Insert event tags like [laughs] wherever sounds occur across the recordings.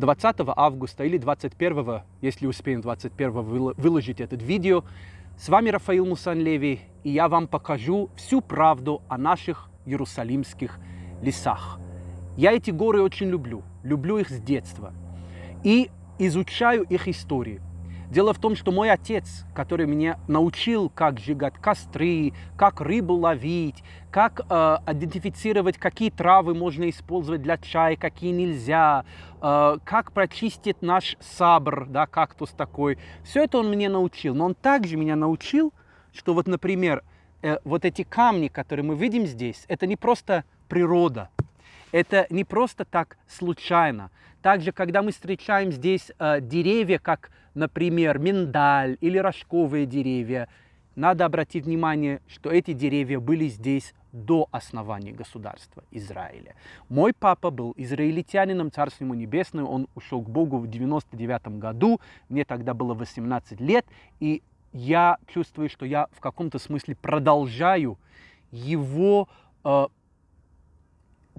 20 августа или 21, если успеем 21 выложить этот видео. С вами Рафаил Мусанлеви, и я вам покажу всю правду о наших иерусалимских лесах. Я эти горы очень люблю, люблю их с детства. И изучаю их историю. Дело в том, что мой отец, который меня научил, как сжигать костры, как рыбу ловить, как э, идентифицировать, какие травы можно использовать для чая, какие нельзя, э, как прочистить наш сабр, да, кактус такой. Все это он мне научил. Но он также меня научил, что вот, например, э, вот эти камни, которые мы видим здесь, это не просто природа, это не просто так случайно. Также, когда мы встречаем здесь э, деревья, как например, миндаль или рожковые деревья, надо обратить внимание, что эти деревья были здесь до основания государства Израиля. Мой папа был израильтянином, царство ему небесное, он ушел к Богу в 99 году, мне тогда было 18 лет, и я чувствую, что я в каком-то смысле продолжаю его э,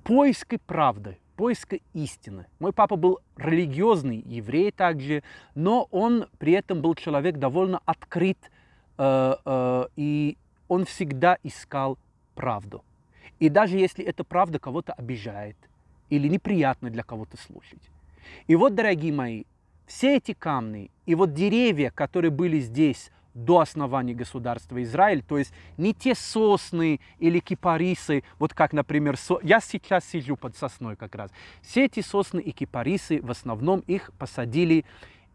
поиски правды поиска истины. Мой папа был религиозный еврей также, но он при этом был человек довольно открыт, э, э, и он всегда искал правду. И даже если эта правда кого-то обижает или неприятно для кого-то слушать. И вот, дорогие мои, все эти камни и вот деревья, которые были здесь до основания государства Израиль, то есть не те сосны или кипарисы, вот как, например, со... я сейчас сижу под сосной как раз. Все эти сосны и кипарисы, в основном их посадили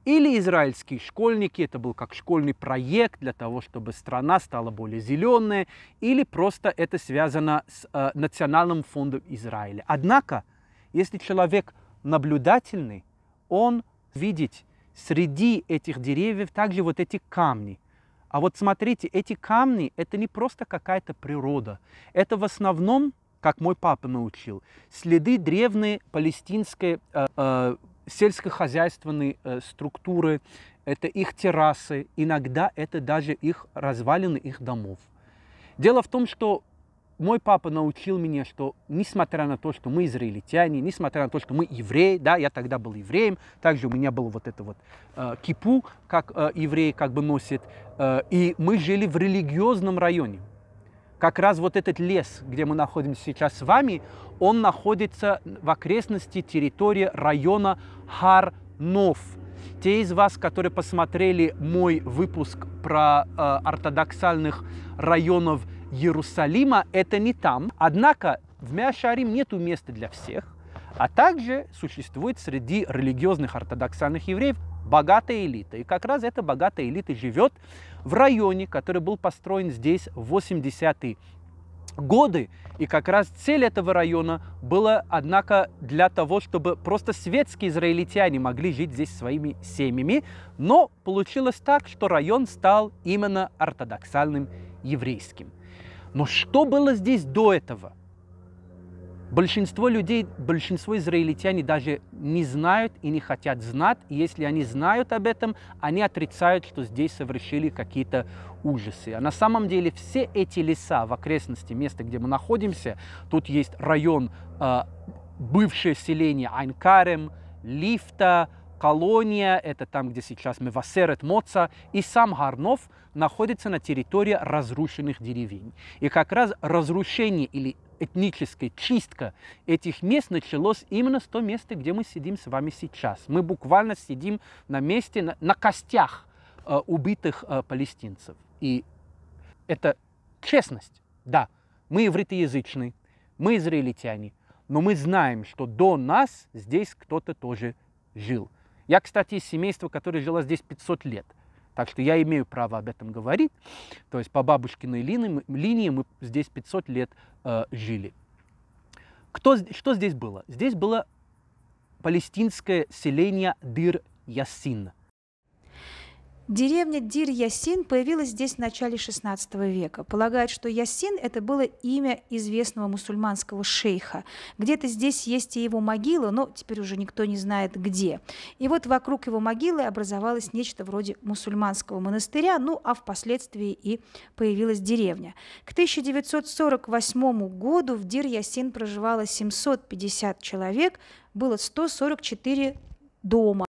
или израильские школьники, это был как школьный проект для того, чтобы страна стала более зеленая, или просто это связано с э, Национальным фондом Израиля. Однако, если человек наблюдательный, он видит среди этих деревьев также вот эти камни – а вот смотрите, эти камни – это не просто какая-то природа. Это в основном, как мой папа научил, следы древней палестинской э, э, сельскохозяйственной э, структуры, это их террасы, иногда это даже их развалины их домов. Дело в том, что мой папа научил меня, что несмотря на то, что мы израильтяне, несмотря на то, что мы евреи, да, я тогда был евреем, также у меня был вот это вот э, кипу, как э, евреи как бы носят, э, и мы жили в религиозном районе. Как раз вот этот лес, где мы находимся сейчас с вами, он находится в окрестности территории района Харнов. Те из вас, которые посмотрели мой выпуск про э, ортодоксальных районов Иерусалима это не там. Однако в Мяшарим нет места для всех, а также существует среди религиозных ортодоксальных евреев богатая элита. И как раз эта богатая элита живет в районе, который был построен здесь в 80-е годы. И как раз цель этого района была, однако, для того, чтобы просто светские израильтяне могли жить здесь своими семьями. Но получилось так, что район стал именно ортодоксальным еврейским. Но что было здесь до этого? Большинство людей, большинство израильтяне даже не знают и не хотят знать. И если они знают об этом, они отрицают, что здесь совершили какие-то ужасы. А на самом деле все эти леса в окрестности места, где мы находимся, тут есть район, э, бывшее селение Айнкарем, Лифта, колония, это там, где сейчас Мевасерет Моца, и сам Гарнов находится на территории разрушенных деревень. И как раз разрушение или этническая чистка этих мест началось именно с того места, где мы сидим с вами сейчас. Мы буквально сидим на месте, на, на костях э, убитых э, палестинцев. И это честность. Да, мы евритоязычные, мы израильтяне, но мы знаем, что до нас здесь кто-то тоже жил. Я, кстати, из семейства, которое жило здесь 500 лет. Так что я имею право об этом говорить. То есть по бабушкиной линии, линии мы здесь 500 лет э, жили. Кто, что здесь было? Здесь было палестинское селение Дир-Ясин – Деревня Дир-Ясин появилась здесь в начале XVI века. Полагают, что Ясин – это было имя известного мусульманского шейха. Где-то здесь есть и его могила, но теперь уже никто не знает где. И вот вокруг его могилы образовалось нечто вроде мусульманского монастыря, ну а впоследствии и появилась деревня. К 1948 году в Дир-Ясин проживало 750 человек, было 144 дома.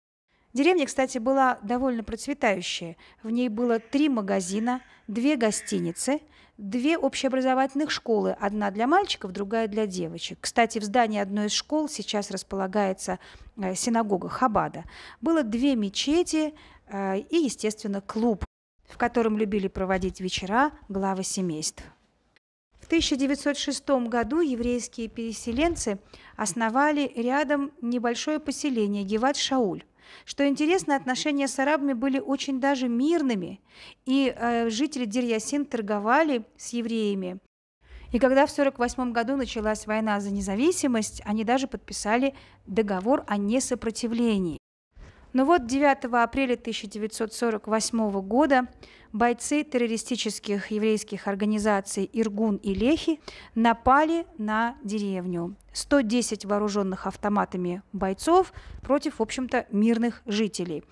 Деревня, кстати, была довольно процветающая. В ней было три магазина, две гостиницы, две общеобразовательных школы, одна для мальчиков, другая для девочек. Кстати, в здании одной из школ сейчас располагается э, синагога Хабада. Было две мечети э, и, естественно, клуб, в котором любили проводить вечера главы семейств. В 1906 году еврейские переселенцы основали рядом небольшое поселение Геват-Шауль. Что интересно, отношения с арабами были очень даже мирными, и э, жители дир торговали с евреями. И когда в 1948 году началась война за независимость, они даже подписали договор о несопротивлении. Но ну вот 9 апреля 1948 года бойцы террористических еврейских организаций Иргун и Лехи напали на деревню. 110 вооруженных автоматами бойцов против, в общем-то, мирных жителей.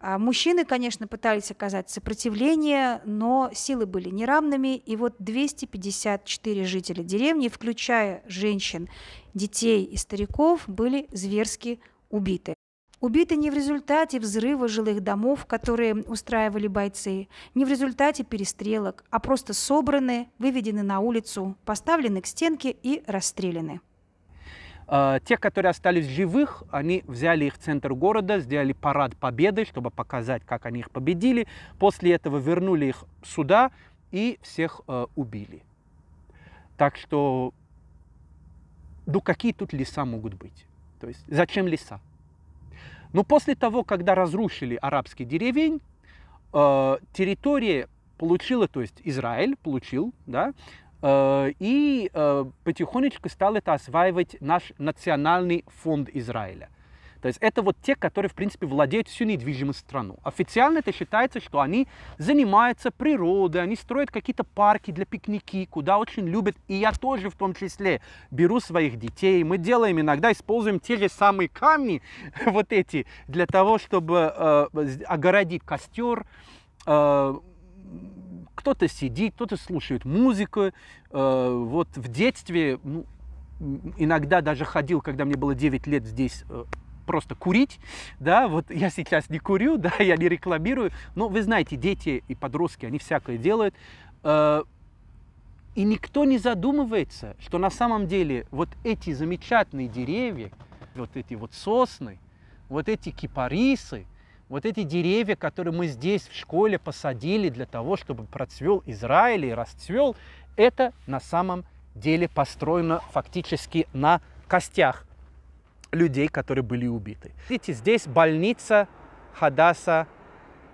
А мужчины, конечно, пытались оказать сопротивление, но силы были неравными, и вот 254 жителя деревни, включая женщин, детей и стариков, были зверски убиты. Убиты не в результате взрыва жилых домов, которые устраивали бойцы, не в результате перестрелок, а просто собраны, выведены на улицу, поставлены к стенке и расстреляны. А, Те, которые остались живых, они взяли их в центр города, сделали парад победы, чтобы показать, как они их победили. После этого вернули их сюда и всех э, убили. Так что, ну какие тут леса могут быть? То есть зачем леса? Но после того, когда разрушили арабский деревень, э, территория получила, то есть Израиль получил, да, э, и э, потихонечку стал это осваивать наш национальный фонд Израиля. То есть это вот те, которые, в принципе, владеют всю недвижимость страну. Официально это считается, что они занимаются природой, они строят какие-то парки для пикники, куда очень любят. И я тоже в том числе беру своих детей. Мы делаем иногда, используем те же самые камни, [laughs] вот эти, для того, чтобы э, огородить костер, э, кто-то сидит, кто-то слушает музыку. Э, вот в детстве, ну, иногда даже ходил, когда мне было 9 лет здесь, э, просто курить, да, вот я сейчас не курю, [laughs] да, я не рекламирую, но вы знаете, дети и подростки, они всякое делают, э, и никто не задумывается, что на самом деле вот эти замечательные деревья, вот эти вот сосны, вот эти кипарисы, вот эти деревья, которые мы здесь в школе посадили для того, чтобы процвел Израиль и расцвел, это на самом деле построено фактически на костях людей, которые были убиты. Видите, здесь больница Хадаса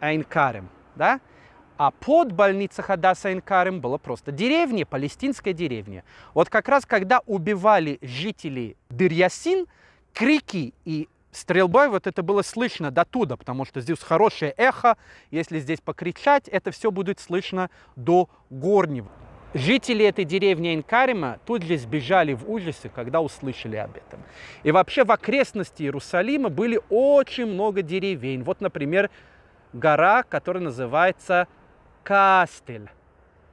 Айнкарем, да? А под больницей Хадаса Инкарем была просто деревня, палестинская деревня. Вот как раз когда убивали жителей Дырьясин, крики и стрельбой вот это было слышно до туда, потому что здесь хорошее эхо, если здесь покричать, это все будет слышно до Горнева. Жители этой деревни Инкарима тут же сбежали в ужасе, когда услышали об этом. И вообще в окрестности Иерусалима были очень много деревень. Вот, например, гора, которая называется Кастель.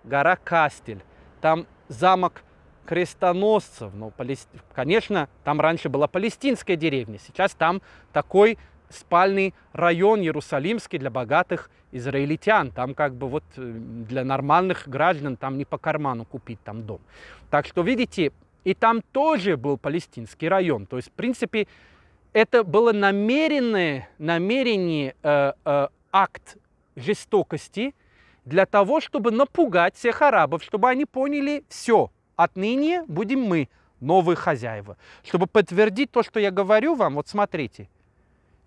Гора Кастель. Там замок крестоносцев. Ну, палест... Конечно, там раньше была палестинская деревня, сейчас там такой спальный район Иерусалимский для богатых израильтян. Там как бы вот э, для нормальных граждан там не по карману купить там дом. Так что, видите, и там тоже был палестинский район. То есть, в принципе, это было намеренное, намерение, э, э, акт жестокости для того, чтобы напугать всех арабов, чтобы они поняли, все, отныне будем мы новые хозяева. Чтобы подтвердить то, что я говорю вам, вот смотрите –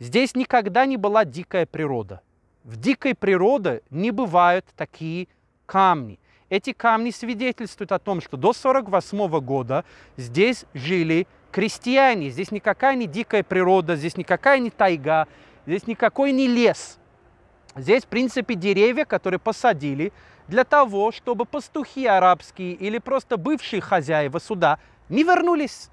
Здесь никогда не была дикая природа. В дикой природе не бывают такие камни. Эти камни свидетельствуют о том, что до 1948 года здесь жили крестьяне. Здесь никакая не дикая природа, здесь никакая не тайга, здесь никакой не лес. Здесь, в принципе, деревья, которые посадили для того, чтобы пастухи арабские или просто бывшие хозяева сюда не вернулись.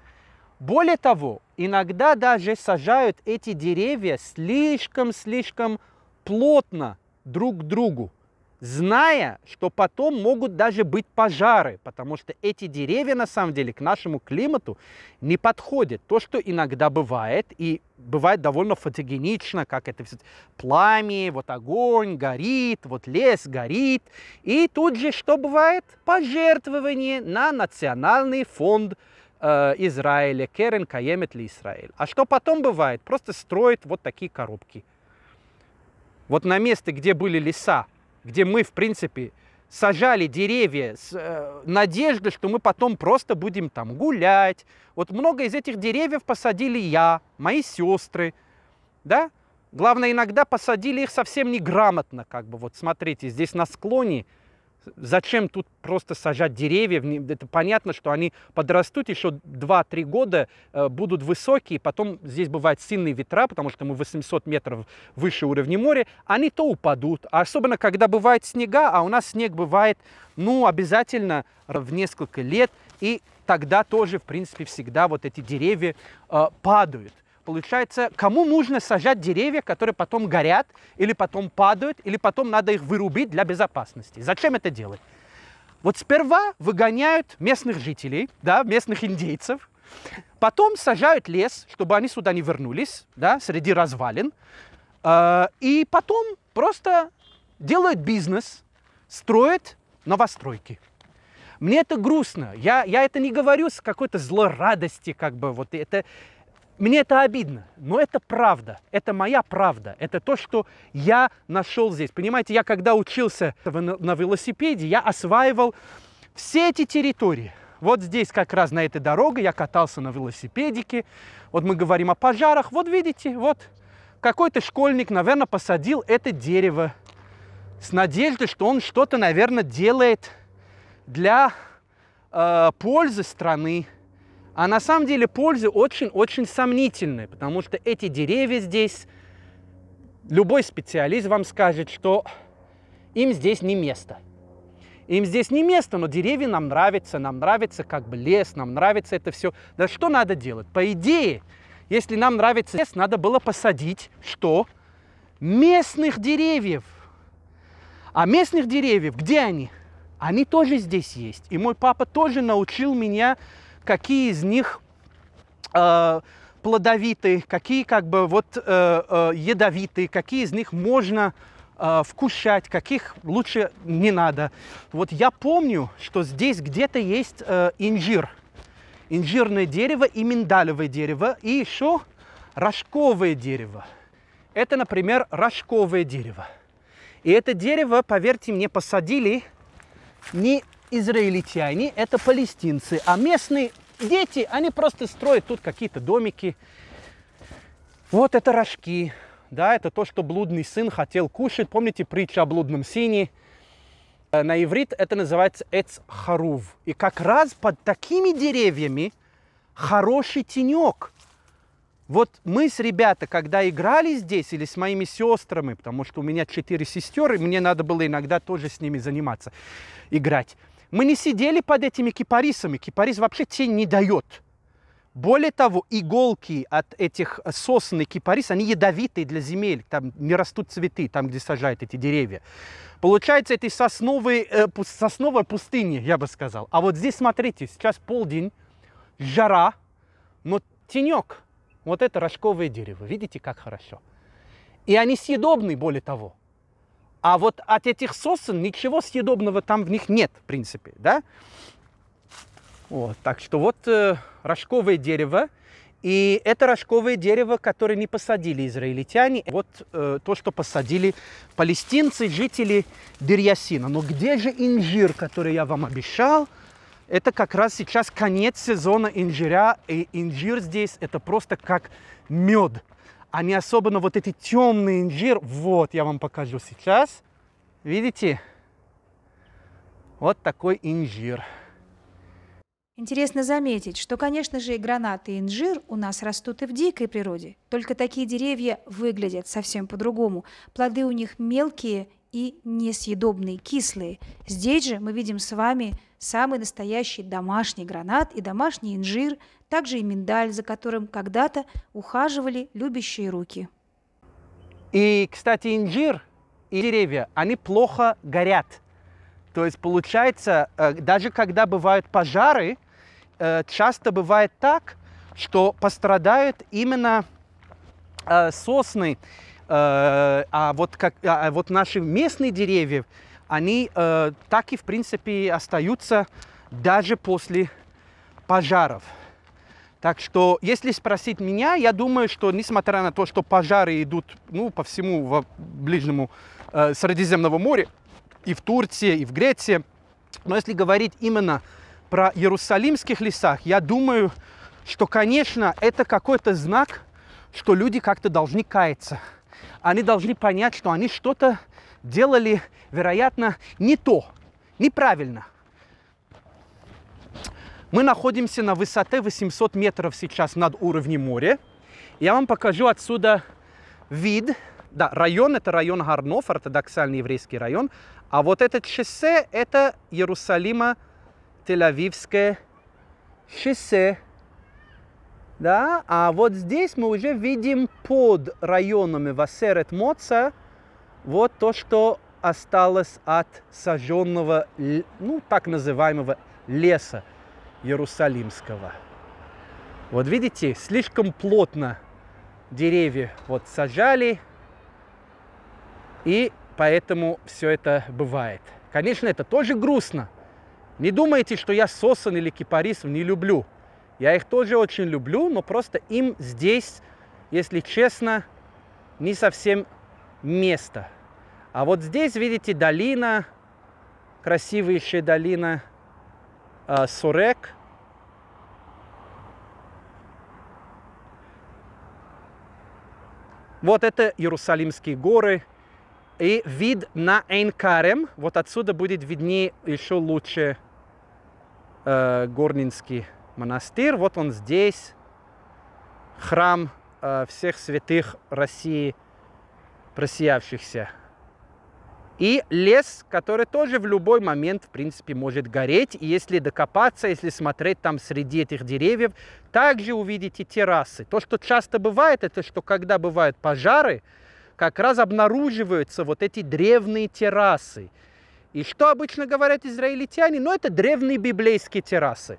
Более того, иногда даже сажают эти деревья слишком-слишком плотно друг к другу, зная, что потом могут даже быть пожары, потому что эти деревья на самом деле к нашему климату не подходят. То, что иногда бывает, и бывает довольно фотогенично, как это все, пламя, вот огонь горит, вот лес горит. И тут же что бывает? Пожертвование на национальный фонд э, Израиля, Керен Каемет ли Израиль. А что потом бывает? Просто строят вот такие коробки. Вот на месте, где были леса, где мы, в принципе, сажали деревья с э, надеждой, что мы потом просто будем там гулять. Вот много из этих деревьев посадили я, мои сестры, да? Главное, иногда посадили их совсем неграмотно, как бы, вот смотрите, здесь на склоне Зачем тут просто сажать деревья? Это понятно, что они подрастут еще 2-3 года, э, будут высокие, потом здесь бывают сильные ветра, потому что мы 800 метров выше уровня моря, они то упадут. А особенно, когда бывает снега, а у нас снег бывает, ну, обязательно в несколько лет, и тогда тоже, в принципе, всегда вот эти деревья э, падают. Получается, кому нужно сажать деревья, которые потом горят, или потом падают, или потом надо их вырубить для безопасности? Зачем это делать? Вот сперва выгоняют местных жителей, да, местных индейцев, потом сажают лес, чтобы они сюда не вернулись, да, среди развалин, э, и потом просто делают бизнес, строят новостройки. Мне это грустно. Я, я это не говорю с какой-то злорадости, как бы вот это мне это обидно, но это правда, это моя правда, это то, что я нашел здесь. Понимаете, я когда учился на велосипеде, я осваивал все эти территории. Вот здесь как раз на этой дороге я катался на велосипедике. Вот мы говорим о пожарах. Вот видите, вот какой-то школьник, наверное, посадил это дерево с надеждой, что он что-то, наверное, делает для э, пользы страны. А на самом деле пользы очень-очень сомнительные, потому что эти деревья здесь, любой специалист вам скажет, что им здесь не место. Им здесь не место, но деревья нам нравятся, нам нравится как бы лес, нам нравится это все. Да что надо делать? По идее, если нам нравится лес, надо было посадить что? Местных деревьев. А местных деревьев, где они? Они тоже здесь есть. И мой папа тоже научил меня какие из них э, плодовитые, какие как бы вот э, э, ядовитые, какие из них можно э, вкушать, каких лучше не надо. Вот я помню, что здесь где-то есть э, инжир, инжирное дерево и миндалевое дерево, и еще рожковое дерево. Это, например, рожковое дерево. И это дерево, поверьте мне, посадили не израильтяне – это палестинцы, а местные дети, они просто строят тут какие-то домики. Вот это рожки, да, это то, что блудный сын хотел кушать. Помните притчу о блудном сыне? Э, на иврит это называется эц харув. И как раз под такими деревьями хороший тенек. Вот мы с ребята, когда играли здесь, или с моими сестрами, потому что у меня четыре сестеры, мне надо было иногда тоже с ними заниматься, играть. Мы не сидели под этими кипарисами. Кипарис вообще тень не дает. Более того, иголки от этих э, сосны кипарис, они ядовитые для земель. Там не растут цветы, там, где сажают эти деревья. Получается, это сосновый, э, сосновая пустыня, я бы сказал. А вот здесь, смотрите, сейчас полдень, жара, но тенек. Вот это рожковое дерево. Видите, как хорошо. И они съедобны, более того. А вот от этих сосен ничего съедобного там в них нет, в принципе, да? Вот, так что вот э, рожковое дерево. И это рожковое дерево, которое не посадили израильтяне. Вот э, то, что посадили палестинцы, жители Дирьясина. Но где же инжир, который я вам обещал? Это как раз сейчас конец сезона инжира, И инжир здесь это просто как мед они особенно вот эти темные инжир, вот я вам покажу сейчас, видите, вот такой инжир. Интересно заметить, что, конечно же, и гранаты, и инжир у нас растут и в дикой природе. Только такие деревья выглядят совсем по-другому. Плоды у них мелкие и несъедобные, кислые. Здесь же мы видим с вами самый настоящий домашний гранат и домашний инжир также и миндаль, за которым когда-то ухаживали любящие руки. И, кстати, инжир и деревья, они плохо горят. То есть получается, э, даже когда бывают пожары, э, часто бывает так, что пострадают именно э, сосны, а вот, как, а, а вот наши местные деревья, они так и, в принципе, остаются даже после пожаров. Так что, если спросить меня, я думаю, что несмотря на то, что пожары идут ну, по всему во ближнему э, Средиземному морю, и в Турции, и в Греции, но если говорить именно про иерусалимских лесах, я думаю, что, конечно, это какой-то знак, что люди как-то должны каяться. Они должны понять, что они что-то делали, вероятно, не то, неправильно – мы находимся на высоте 800 метров сейчас над уровнем моря. Я вам покажу отсюда вид. Да, район – это район Гарнов, ортодоксальный еврейский район. А вот это шоссе – это Иерусалима Тель-Авивское шоссе. Да, а вот здесь мы уже видим под районами Васерет Моца вот то, что осталось от сожженного, ну, так называемого леса. Иерусалимского. Вот видите, слишком плотно деревья вот сажали, и поэтому все это бывает. Конечно, это тоже грустно. Не думайте, что я сосан или кипарисов не люблю. Я их тоже очень люблю, но просто им здесь, если честно, не совсем место. А вот здесь, видите, долина, красивая еще долина – а, сорек. Вот это Иерусалимские горы. И вид на Эйнкарем. Вот отсюда будет виднее еще лучше э, Горнинский монастырь. Вот он здесь. Храм э, всех святых России, просиявшихся и лес, который тоже в любой момент, в принципе, может гореть. И если докопаться, если смотреть там среди этих деревьев, также увидите террасы. То, что часто бывает, это что когда бывают пожары, как раз обнаруживаются вот эти древние террасы. И что обычно говорят израильтяне? Ну, это древние библейские террасы.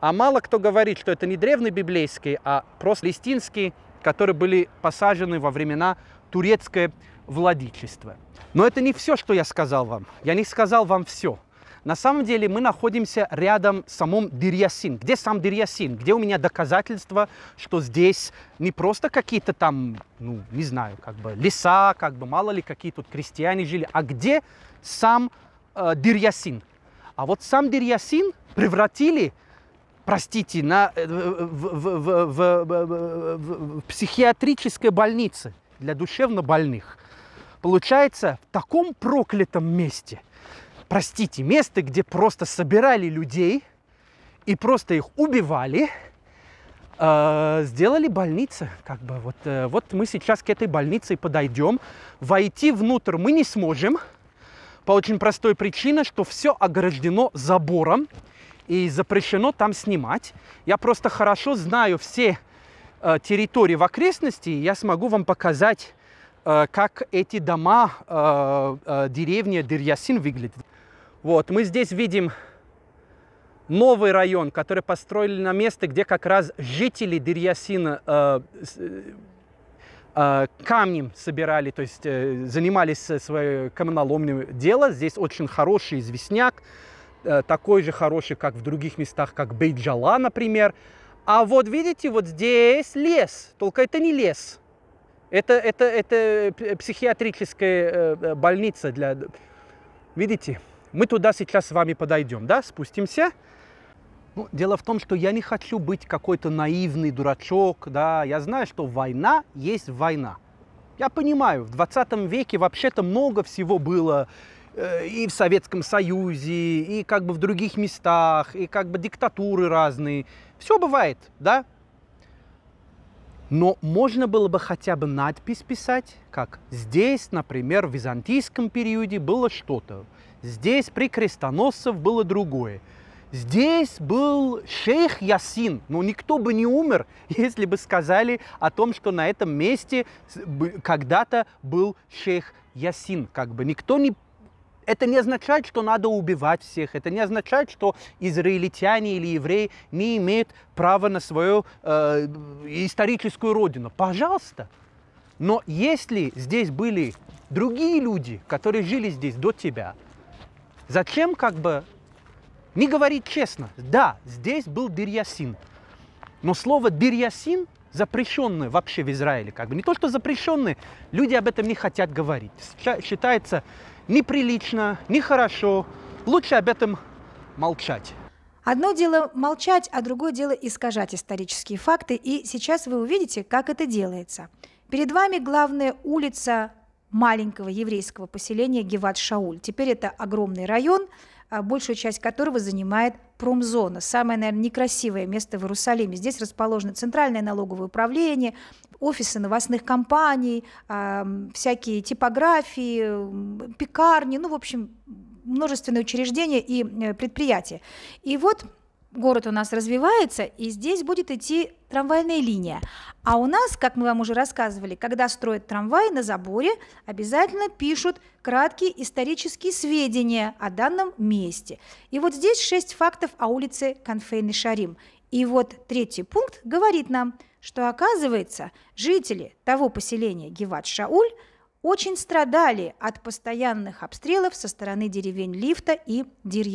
А мало кто говорит, что это не древние библейские, а просто листинские, которые были посажены во времена турецкой владычества. Но это не все, что я сказал вам. Я не сказал вам все. На самом деле мы находимся рядом с самым Дирьясин. Где сам Дирьясин? Где у меня доказательства, что здесь не просто какие-то там, ну, не знаю, как бы леса, как бы мало ли какие тут крестьяне жили, а где сам э, Дирьясин? А вот сам Дирьясин превратили простите, на, э, э, в, в, в, в, в, в, в психиатрической больнице для душевно больных получается, в таком проклятом месте, простите, место, где просто собирали людей и просто их убивали, э, сделали больницы, как бы вот, э, вот мы сейчас к этой больнице и подойдем, войти внутрь мы не сможем, по очень простой причине, что все ограждено забором и запрещено там снимать. Я просто хорошо знаю все э, территории в окрестности, и я смогу вам показать Э, как эти дома, э, э, деревня Дирьясин выглядит. Вот, мы здесь видим новый район, который построили на месте, где как раз жители Дирьясина камнем собирали, то есть занимались своим каменоломным делом. Здесь очень хороший известняк, такой же хороший, как в других местах, как Бейджала, например. А вот видите, вот здесь лес, только это не лес, это, это, это психиатрическая э, э, больница для... Видите, мы туда сейчас с вами подойдем, да, спустимся. Ну, дело в том, что я не хочу быть какой-то наивный дурачок, да, я знаю, что война есть война. Я понимаю, в 20 веке вообще-то много всего было э, и в Советском Союзе, и как бы в других местах, и как бы диктатуры разные. Все бывает, да, но можно было бы хотя бы надпись писать, как здесь, например, в византийском периоде было что-то, здесь при крестоносцев было другое. Здесь был шейх Ясин, но никто бы не умер, [laughs] если бы сказали о том, что на этом месте когда-то был шейх Ясин. Как бы никто не это не означает, что надо убивать всех. Это не означает, что израильтяне или евреи не имеют права на свою э, историческую родину. Пожалуйста. Но если здесь были другие люди, которые жили здесь до тебя, зачем как бы не говорить честно? Да, здесь был Дирьясин. Но слово Дирьясин запрещенное вообще в Израиле. Как бы не то, что запрещенные, люди об этом не хотят говорить. Считается неприлично, нехорошо. Лучше об этом молчать. Одно дело молчать, а другое дело искажать исторические факты, и сейчас вы увидите, как это делается. Перед вами главная улица маленького еврейского поселения Геват-Шауль. Теперь это огромный район, а большую часть которого занимает промзона, самое, наверное, некрасивое место в Иерусалиме. Здесь расположено центральное налоговое управление, офисы новостных компаний, а, всякие типографии, пекарни, ну, в общем, множественные учреждения и э, предприятия. И вот город у нас развивается, и здесь будет идти трамвайная линия. А у нас, как мы вам уже рассказывали, когда строят трамвай, на заборе обязательно пишут краткие исторические сведения о данном месте. И вот здесь шесть фактов о улице Конфейный Шарим. И вот третий пункт говорит нам, что, оказывается, жители того поселения Геват-Шауль очень страдали от постоянных обстрелов со стороны деревень Лифта и дир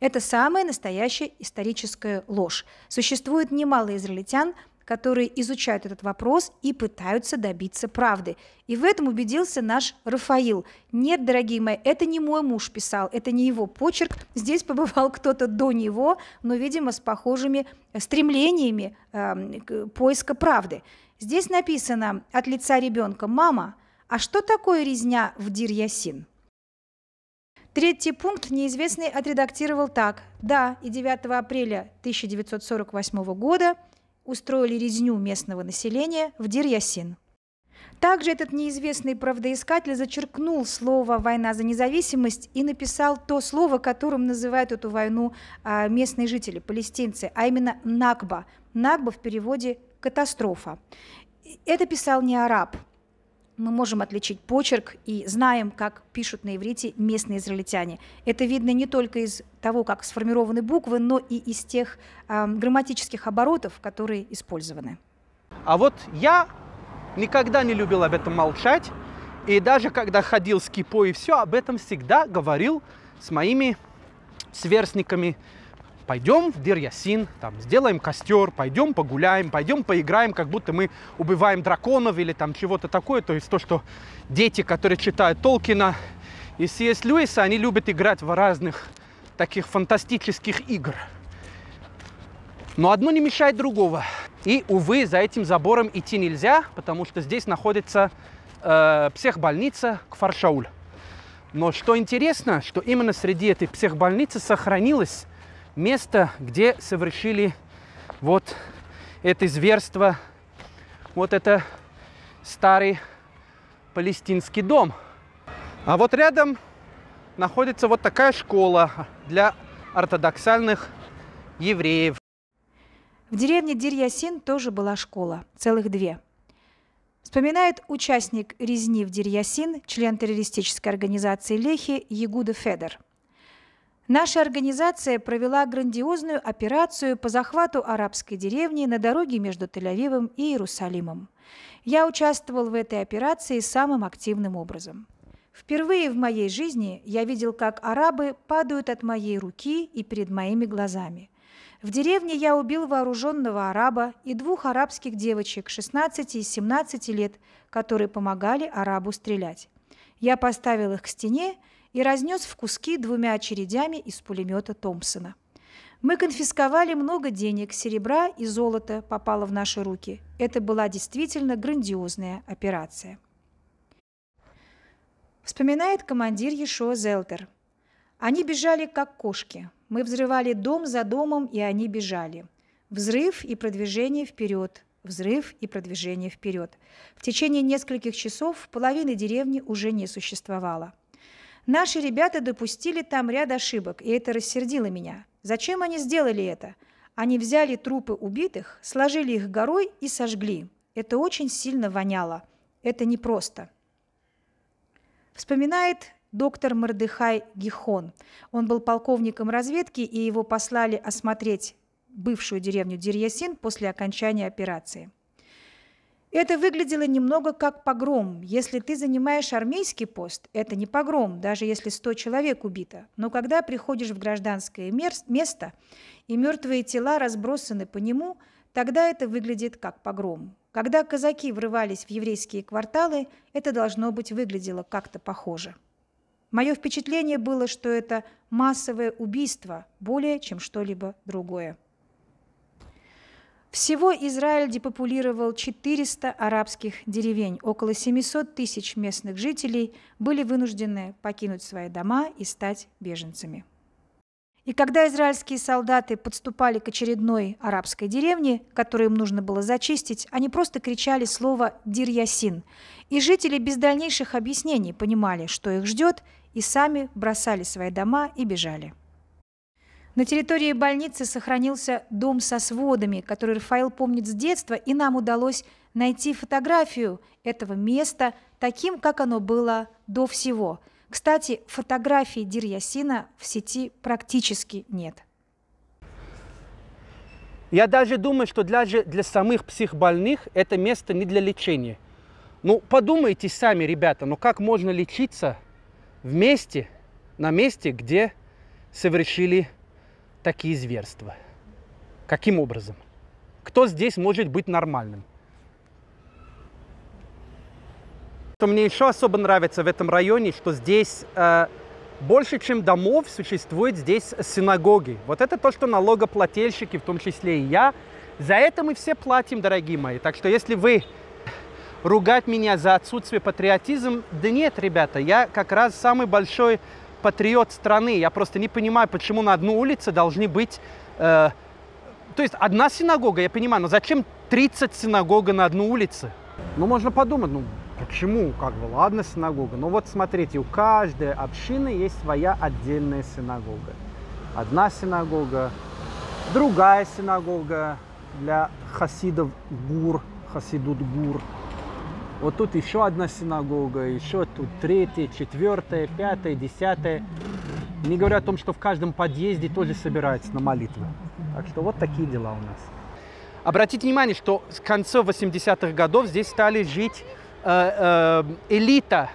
Это самая настоящая историческая ложь. Существует немало израильтян – которые изучают этот вопрос и пытаются добиться правды. И в этом убедился наш Рафаил. Нет, дорогие мои, это не мой муж писал, это не его почерк. Здесь побывал кто-то до него, но, видимо, с похожими э, стремлениями э, поиска правды. Здесь написано от лица ребенка «Мама, а что такое резня в Дир-Ясин?» Третий пункт неизвестный отредактировал так. Да, и 9 апреля 1948 года устроили резню местного населения в Дирьясин. Также этот неизвестный правдоискатель зачеркнул слово «война за независимость» и написал то слово, которым называют эту войну а, местные жители, палестинцы, а именно «накба». «Накба» в переводе «катастрофа». Это писал не араб – мы можем отличить почерк и знаем, как пишут на иврите местные израильтяне. Это видно не только из того, как сформированы буквы, но и из тех э, грамматических оборотов, которые использованы. А вот я никогда не любил об этом молчать, и даже когда ходил с Кипой и все, об этом всегда говорил с моими сверстниками пойдем в Дер-Ясин, там, сделаем костер, пойдем погуляем, пойдем поиграем, как будто мы убиваем драконов или там чего-то такое. То есть то, что дети, которые читают Толкина и С.С. Льюиса, они любят играть в разных таких фантастических игр. Но одно не мешает другого. И, увы, за этим забором идти нельзя, потому что здесь находится э, психбольница Кфаршауль. Но что интересно, что именно среди этой психбольницы сохранилась место, где совершили вот это зверство, вот это старый палестинский дом. А вот рядом находится вот такая школа для ортодоксальных евреев. В деревне Дирьясин тоже была школа, целых две. Вспоминает участник резни в Дирьясин, член террористической организации Лехи Ягуда Федер – Наша организация провела грандиозную операцию по захвату арабской деревни на дороге между Тель-Авивом и Иерусалимом. Я участвовал в этой операции самым активным образом. Впервые в моей жизни я видел, как арабы падают от моей руки и перед моими глазами. В деревне я убил вооруженного араба и двух арабских девочек 16 и 17 лет, которые помогали арабу стрелять. Я поставил их к стене и разнес в куски двумя очередями из пулемета Томпсона. Мы конфисковали много денег, серебра и золота попало в наши руки. Это была действительно грандиозная операция. Вспоминает командир Ешо Зелтер. Они бежали как кошки. Мы взрывали дом за домом, и они бежали. Взрыв и продвижение вперед. Взрыв и продвижение вперед. В течение нескольких часов половины деревни уже не существовало. Наши ребята допустили там ряд ошибок, и это рассердило меня. Зачем они сделали это? Они взяли трупы убитых, сложили их горой и сожгли. Это очень сильно воняло. Это непросто. Вспоминает доктор Мордыхай Гихон. Он был полковником разведки, и его послали осмотреть бывшую деревню Дерьясин после окончания операции. Это выглядело немного как погром. Если ты занимаешь армейский пост, это не погром, даже если 100 человек убито. Но когда приходишь в гражданское место, и мертвые тела разбросаны по нему, тогда это выглядит как погром. Когда казаки врывались в еврейские кварталы, это должно быть выглядело как-то похоже. Мое впечатление было, что это массовое убийство более, чем что-либо другое. Всего Израиль депопулировал 400 арабских деревень. Около 700 тысяч местных жителей были вынуждены покинуть свои дома и стать беженцами. И когда израильские солдаты подступали к очередной арабской деревне, которую им нужно было зачистить, они просто кричали слово «Дирьясин». И жители без дальнейших объяснений понимали, что их ждет, и сами бросали свои дома и бежали. На территории больницы сохранился дом со сводами, который Рафаэл помнит с детства, и нам удалось найти фотографию этого места таким, как оно было до всего. Кстати, фотографий Дирьясина в сети практически нет. Я даже думаю, что даже для самых психбольных это место не для лечения. Ну, подумайте сами, ребята, ну как можно лечиться вместе, на месте, где совершили такие зверства? Каким образом? Кто здесь может быть нормальным? Что мне еще особо нравится в этом районе, что здесь э, больше, чем домов, существует здесь синагоги. Вот это то, что налогоплательщики, в том числе и я, за это мы все платим, дорогие мои. Так что если вы ругать меня за отсутствие патриотизма, да нет, ребята, я как раз самый большой патриот страны. Я просто не понимаю, почему на одну улице должны быть... Э, то есть одна синагога, я понимаю, но зачем 30 синагога на одну улице? Ну, можно подумать, ну, почему, как бы, ладно, синагога. Но вот смотрите, у каждой общины есть своя отдельная синагога. Одна синагога, другая синагога для хасидов гур, хасидут гур, вот тут еще одна синагога, еще тут третья, четвертая, пятая, десятая. Не говоря о том, что в каждом подъезде тоже собираются на молитвы. Так что вот такие дела у нас. Обратите внимание, что с конца 80-х годов здесь стали жить э, э, элита,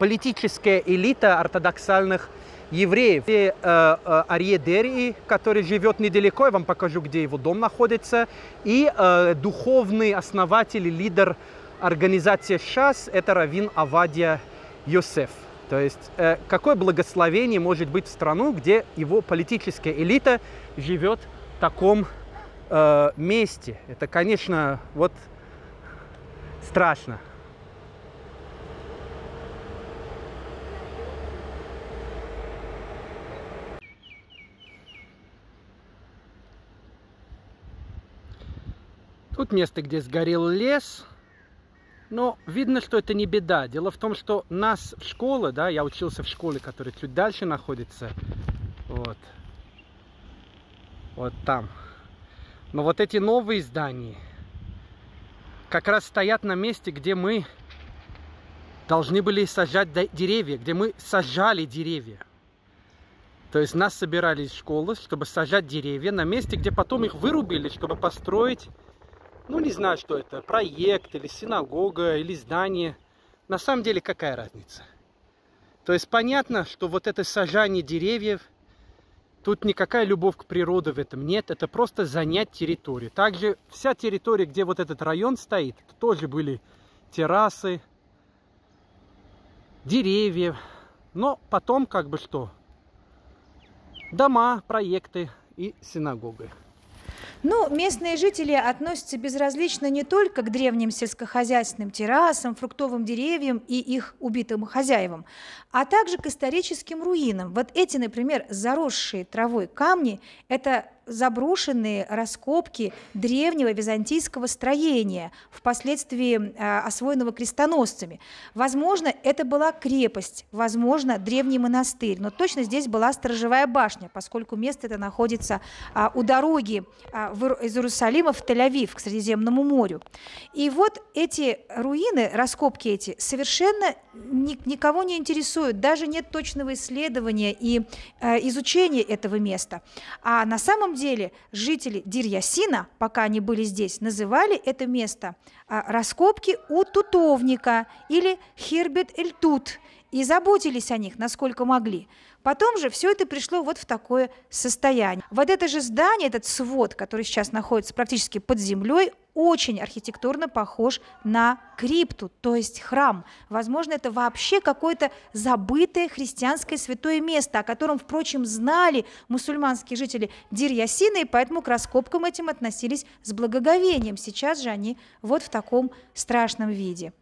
политическая элита ортодоксальных евреев. И, э, э, Арье Дерри, который живет недалеко, я вам покажу, где его дом находится, и э, духовный основатель лидер организация «Шас» — это Равин Авадия Йосеф. То есть э, какое благословение может быть в страну, где его политическая элита живет в таком э, месте? Это, конечно, вот страшно. Тут место, где сгорел лес, но видно, что это не беда. Дело в том, что нас в школы, да, я учился в школе, которая чуть дальше находится, вот, вот там. Но вот эти новые здания как раз стоят на месте, где мы должны были сажать деревья, где мы сажали деревья. То есть нас собирались в школы, чтобы сажать деревья на месте, где потом их вырубили, чтобы построить ну не знаю, что это, проект или синагога или здание. На самом деле какая разница? То есть понятно, что вот это сажание деревьев, тут никакая любовь к природе в этом нет, это просто занять территорию. Также вся территория, где вот этот район стоит, тоже были террасы, деревья, но потом как бы что? Дома, проекты и синагога. Ну, местные жители относятся безразлично не только к древним сельскохозяйственным террасам, фруктовым деревьям и их убитым хозяевам, а также к историческим руинам. Вот эти, например, заросшие травой камни – это заброшенные раскопки древнего византийского строения, впоследствии э, освоенного крестоносцами. Возможно, это была крепость, возможно, древний монастырь, но точно здесь была сторожевая башня, поскольку место это находится а, у дороги а, из Иерусалима в Тель-Авив к Средиземному морю. И вот эти руины, раскопки эти, совершенно никого не интересуют, даже нет точного исследования и э, изучения этого места. А на самом деле деле жители Дирьясина, пока они были здесь, называли это место а, раскопки у тутовника или Хирбет-эль-Тут – и заботились о них, насколько могли. Потом же все это пришло вот в такое состояние. Вот это же здание, этот свод, который сейчас находится практически под землей, очень архитектурно похож на крипту, то есть храм. Возможно, это вообще какое-то забытое христианское святое место, о котором, впрочем, знали мусульманские жители дир и поэтому к раскопкам этим относились с благоговением. Сейчас же они вот в таком страшном виде.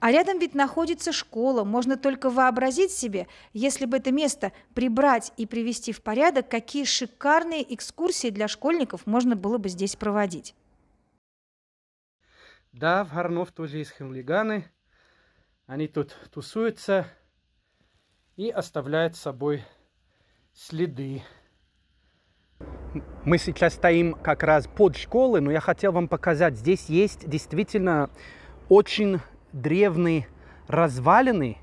А рядом ведь находится школа, можно только вообразить себе, если бы это место прибрать и привести в порядок, какие шикарные экскурсии для школьников можно было бы здесь проводить. Да, в Горнов тоже есть хулиганы. Они тут тусуются и оставляют с собой следы. Мы сейчас стоим как раз под школой, но я хотел вам показать, здесь есть действительно очень древние развалины.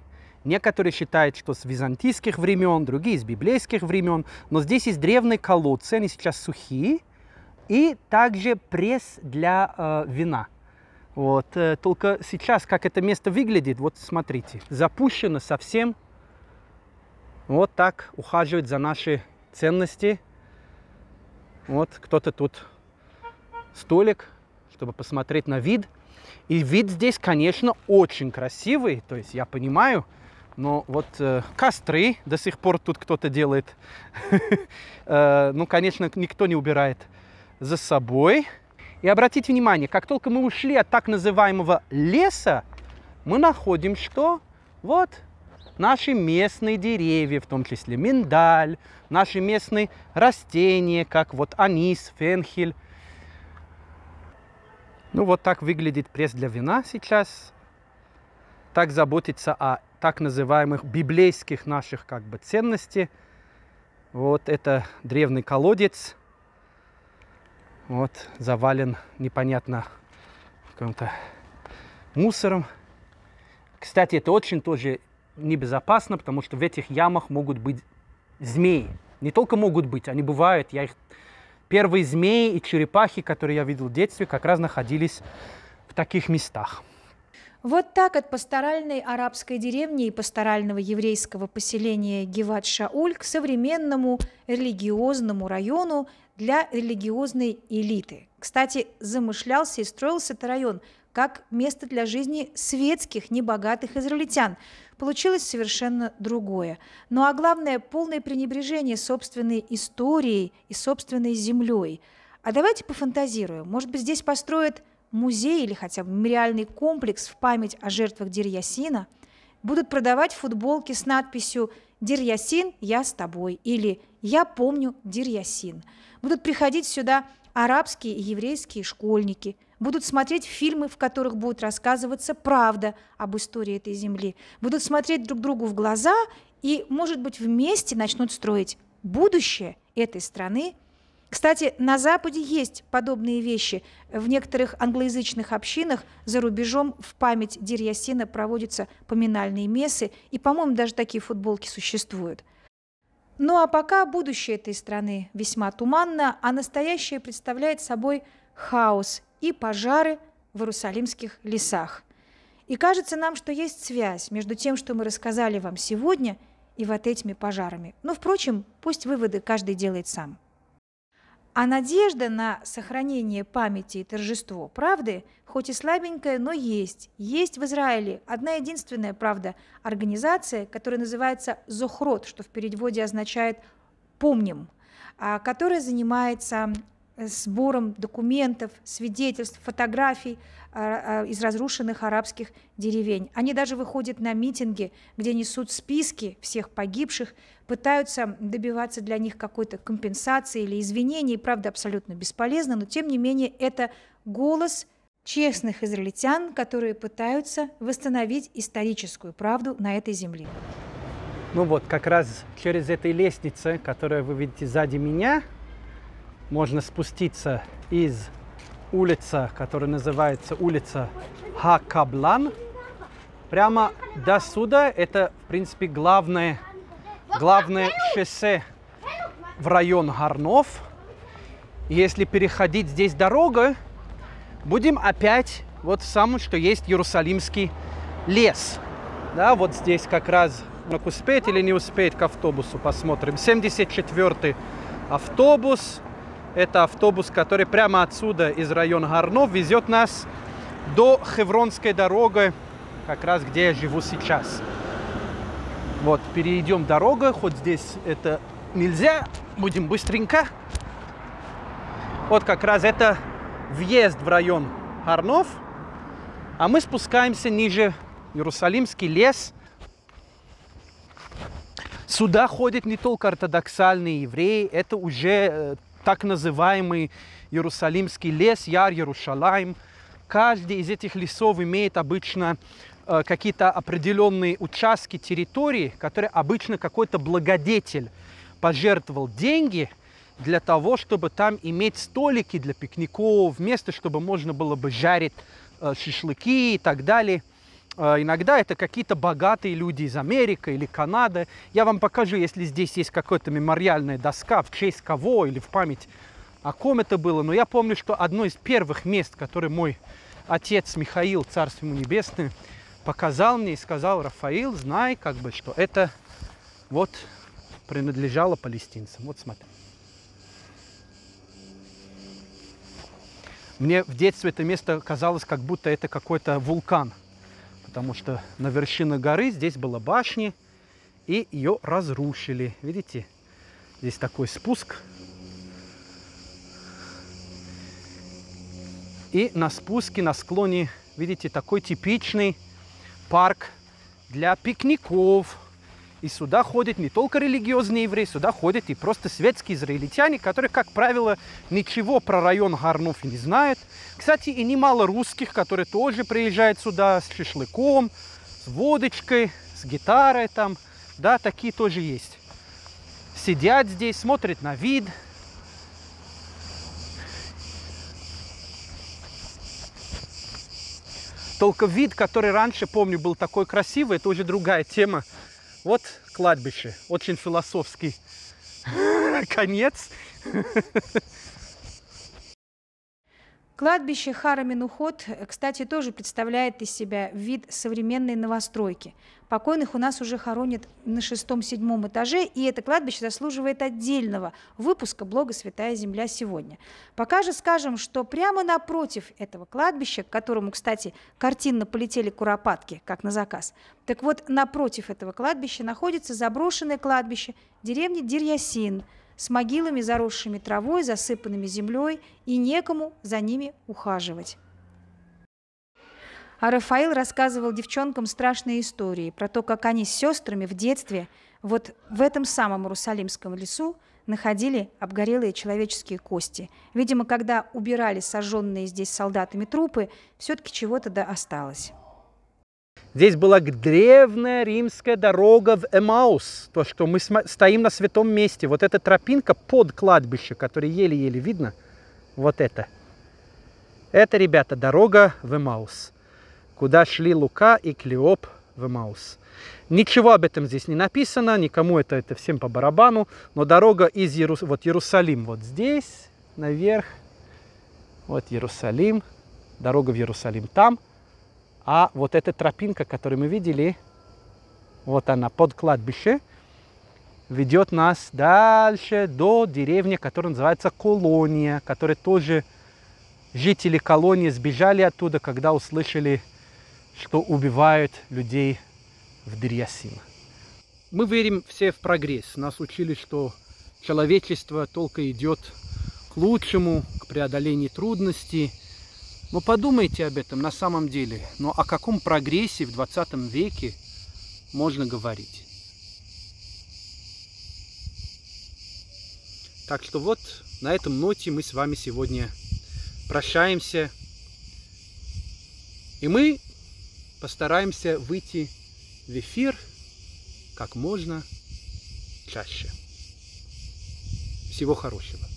Некоторые считают, что с византийских времен, другие с библейских времен. Но здесь есть древние колодцы, они сейчас сухие. И также пресс для э, вина. Вот, э, только сейчас, как это место выглядит, вот смотрите, запущено совсем. Вот так ухаживают за наши ценности. Вот кто-то тут столик, чтобы посмотреть на вид. И вид здесь, конечно, очень красивый, то есть я понимаю, но вот э, костры до сих пор тут кто-то делает. [laughs] Э, ну, конечно, никто не убирает за собой. И обратите внимание, как только мы ушли от так называемого леса, мы находим что? Вот наши местные деревья, в том числе миндаль, наши местные растения, как вот анис, фенхель, ну вот так выглядит пресс для вина сейчас. Так заботиться о так называемых библейских наших как бы ценностей. Вот это древний колодец. Вот завален непонятно каким-то мусором. Кстати, это очень тоже небезопасно, потому что в этих ямах могут быть змеи. Не только могут быть, они бывают. Я их Первые змеи и черепахи, которые я видел в детстве, как раз находились в таких местах. Вот так от пасторальной арабской деревни и пасторального еврейского поселения Геват-Шауль к современному религиозному району для религиозной элиты. Кстати, замышлялся и строился этот район как место для жизни светских, небогатых израильтян. Получилось совершенно другое. Ну а главное, полное пренебрежение собственной историей и собственной землей. А давайте пофантазируем. Может быть, здесь построят музей или хотя бы мемориальный комплекс в память о жертвах Дерьясина. Будут продавать футболки с надписью «Дерьясин, я с тобой» или «Я помню Дерьясин». Будут приходить сюда арабские и еврейские школьники – будут смотреть фильмы, в которых будет рассказываться правда об истории этой земли, будут смотреть друг другу в глаза и, может быть, вместе начнут строить будущее этой страны. Кстати, на Западе есть подобные вещи. В некоторых англоязычных общинах за рубежом в память Дерьясина проводятся поминальные мессы, и, по-моему, даже такие футболки существуют. Ну а пока будущее этой страны весьма туманно, а настоящее представляет собой хаос и пожары в Иерусалимских лесах. И кажется нам, что есть связь между тем, что мы рассказали вам сегодня, и вот этими пожарами. Но, ну, впрочем, пусть выводы каждый делает сам. А надежда на сохранение памяти и торжество правды, хоть и слабенькая, но есть. Есть в Израиле одна единственная правда – организация, которая называется «Зохрот», что в переводе означает «помним», а которая занимается Э, сбором документов, свидетельств, фотографий э, э, из разрушенных арабских деревень. Они даже выходят на митинги, где несут списки всех погибших, пытаются добиваться для них какой-то компенсации или извинений. Правда, абсолютно бесполезно, но тем не менее это голос честных израильтян, которые пытаются восстановить историческую правду на этой земле. Ну вот, как раз через этой лестнице, которую вы видите сзади меня, можно спуститься из улицы, которая называется улица Хакаблан. Прямо до сюда. это, в принципе, главное, главное шоссе в район Горнов. Если переходить здесь дорога, будем опять вот в самом, что есть Иерусалимский лес. Да, вот здесь как раз как успеть или не успеть к автобусу, посмотрим. 74-й автобус. Это автобус, который прямо отсюда из района Горнов везет нас до Хевронской дороги, как раз где я живу сейчас. Вот, перейдем дорогу, хоть здесь это нельзя, будем быстренько. Вот как раз это въезд в район Горнов, а мы спускаемся ниже Иерусалимский лес. Сюда ходят не только ортодоксальные евреи, это уже э, так называемый Иерусалимский лес, Яр Иерушалайм. Каждый из этих лесов имеет обычно э, какие-то определенные участки территории, которые обычно какой-то благодетель пожертвовал деньги для того, чтобы там иметь столики для пикников, место, чтобы можно было бы жарить э, шашлыки и так далее – а, иногда это какие-то богатые люди из Америки или Канады. Я вам покажу, если здесь есть какая-то мемориальная доска, в честь кого или в память о ком это было. Но я помню, что одно из первых мест, которое мой отец Михаил, царство ему небесное, показал мне и сказал, Рафаил, знай, как бы, что это вот принадлежало палестинцам. Вот смотри. Мне в детстве это место казалось, как будто это какой-то вулкан – потому что на вершине горы здесь была башня, и ее разрушили. Видите, здесь такой спуск. И на спуске, на склоне, видите, такой типичный парк для пикников, и сюда ходят не только религиозные евреи, сюда ходят и просто светские израильтяне, которые, как правило, ничего про район Гарнов не знают. Кстати, и немало русских, которые тоже приезжают сюда с шашлыком, с водочкой, с гитарой там. Да, такие тоже есть. Сидят здесь, смотрят на вид, Только вид, который раньше, помню, был такой красивый, это уже другая тема. Вот кладбище. Очень философский [laughs] конец. [laughs] Кладбище Хараминуход, э, кстати, тоже представляет из себя вид современной новостройки. Покойных у нас уже хоронят на шестом-седьмом этаже, и это кладбище заслуживает отдельного выпуска блога «Святая земля сегодня». Пока же скажем, что прямо напротив этого кладбища, к которому, кстати, картинно полетели куропатки, как на заказ, так вот напротив этого кладбища находится заброшенное кладбище деревни Дирьясин – с могилами, заросшими травой, засыпанными землей, и некому за ними ухаживать. А Рафаил рассказывал девчонкам страшные истории про то, как они с сестрами в детстве вот в этом самом Иерусалимском лесу находили обгорелые человеческие кости. Видимо, когда убирали сожженные здесь солдатами трупы, все-таки чего-то да осталось. Здесь была древняя римская дорога в Эмаус, то, что мы стоим на святом месте. Вот эта тропинка под кладбище, которое еле-еле видно, вот это. Это, ребята, дорога в Эмаус, куда шли Лука и Клеоп в Эмаус. Ничего об этом здесь не написано, никому это, это всем по барабану, но дорога из Иерус... вот Иерусалим вот здесь, наверх, вот Иерусалим, дорога в Иерусалим там – а вот эта тропинка, которую мы видели, вот она под кладбище, ведет нас дальше до деревни, которая называется Колония, которая тоже жители колонии сбежали оттуда, когда услышали, что убивают людей в Дриасим. Мы верим все в прогресс. Нас учили, что человечество только идет к лучшему, к преодолению трудностей – но подумайте об этом на самом деле. Но о каком прогрессе в 20 веке можно говорить? Так что вот на этом ноте мы с вами сегодня прощаемся. И мы постараемся выйти в эфир как можно чаще. Всего хорошего.